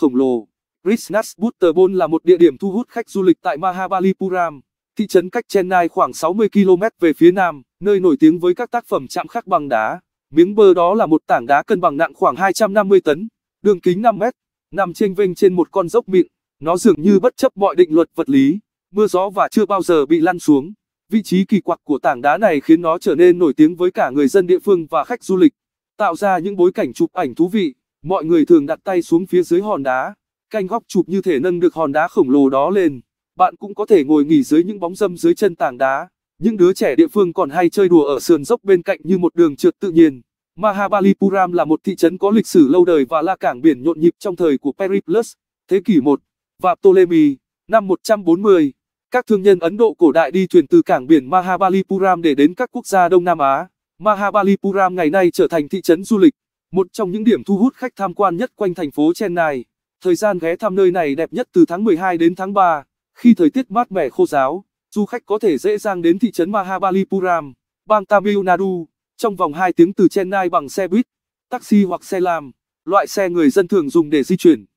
khổng lồ. Krishnasputtaborn là một địa điểm thu hút khách du lịch tại Mahabalipuram, thị trấn cách Chennai khoảng 60 km về phía nam, nơi nổi tiếng với các tác phẩm chạm khắc bằng đá. Miếng bờ đó là một tảng đá cân bằng nặng khoảng 250 tấn, đường kính 5 mét, nằm chênh vênh trên một con dốc mịn. Nó dường như bất chấp mọi định luật vật lý, mưa gió và chưa bao giờ bị lăn xuống. Vị trí kỳ quặc của tảng đá này khiến nó trở nên nổi tiếng với cả người dân địa phương và khách du lịch, tạo ra những bối cảnh chụp ảnh thú vị. Mọi người thường đặt tay xuống phía dưới hòn đá, canh góc chụp như thể nâng được hòn đá khổng lồ đó lên. Bạn cũng có thể ngồi nghỉ dưới những bóng râm dưới chân tảng đá. Những đứa trẻ địa phương còn hay chơi đùa ở sườn dốc bên cạnh như một đường trượt tự nhiên. Mahabalipuram là một thị trấn có lịch sử lâu đời và là cảng biển nhộn nhịp trong thời của Pericles thế kỷ 1, và Ptolemy, năm 140. Các thương nhân Ấn Độ cổ đại đi thuyền từ cảng biển Mahabalipuram để đến các quốc gia Đông Nam Á. Mahabalipuram ngày nay trở thành thị trấn du lịch một trong những điểm thu hút khách tham quan nhất quanh thành phố Chennai. Thời gian ghé thăm nơi này đẹp nhất từ tháng 12 đến tháng 3, khi thời tiết mát mẻ khô giáo, du khách có thể dễ dàng đến thị trấn Mahabalipuram, bang Tamil Nadu, trong vòng 2 tiếng từ Chennai bằng xe buýt, taxi hoặc xe lam, loại xe người dân thường dùng để di chuyển.